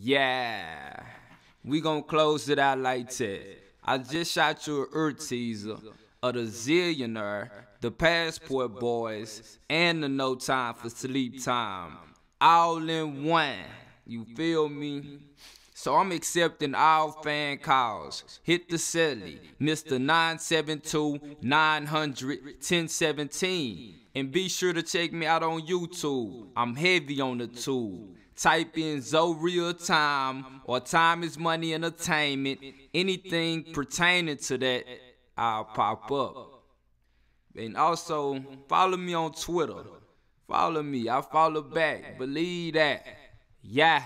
Yeah. We gonna close it out like that. I just shot you a ear teaser of the Zillionaire, the Passport Boys, and the No Time for Sleep Time. All in one. You feel me? So I'm accepting all fan calls. Hit the celly, Mr. 972 900 1017. And be sure to check me out on YouTube. I'm heavy on the tube. Type in Zo Real Time or Time is Money Entertainment. Anything pertaining to that, I'll pop up. And also, follow me on Twitter. Follow me. I follow back. Believe that. Yeah.